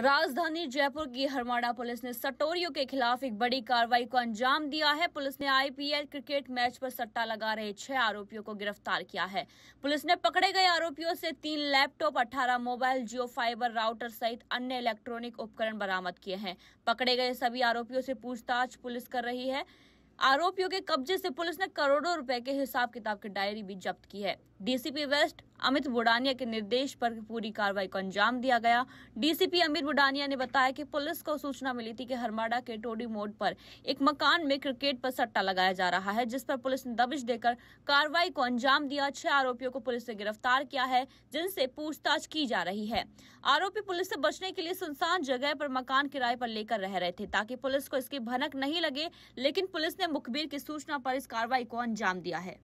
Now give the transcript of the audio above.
राजधानी जयपुर की हरमाड़ा पुलिस ने सटोरियों के खिलाफ एक बड़ी कार्रवाई को अंजाम दिया है पुलिस ने आईपीएल क्रिकेट मैच पर सट्टा लगा रहे छह आरोपियों को गिरफ्तार किया है पुलिस ने पकड़े गए आरोपियों से तीन लैपटॉप अठारह मोबाइल जियो फाइबर राउटर सहित अन्य इलेक्ट्रॉनिक उपकरण बरामद किए हैं पकड़े गए सभी आरोपियों से पूछताछ पुलिस कर रही है आरोपियों के कब्जे से पुलिस ने करोड़ों रुपए के हिसाब किताब की डायरी भी जब्त की है डीसीपी वेस्ट अमित बुडानिया के निर्देश पर पूरी कार्रवाई को अंजाम दिया गया डीसीपी अमित बुडानिया ने बताया कि पुलिस को सूचना मिली थी कि हरमाड़ा के टोडी मोड पर एक मकान में क्रिकेट पर सट्टा लगाया जा रहा है जिस पर पुलिस ने दबिश देकर कार्रवाई को अंजाम दिया छह आरोपियों को पुलिस ने गिरफ्तार किया है जिनसे पूछताछ की जा रही है आरोपी पुलिस से बचने के लिए सुनसान जगह पर मकान किराए पर लेकर रह रहे थे ताकि पुलिस को इसकी भनक नहीं लगे लेकिन पुलिस ने मुखबिर की सूचना पर इस कार्रवाई को अंजाम दिया है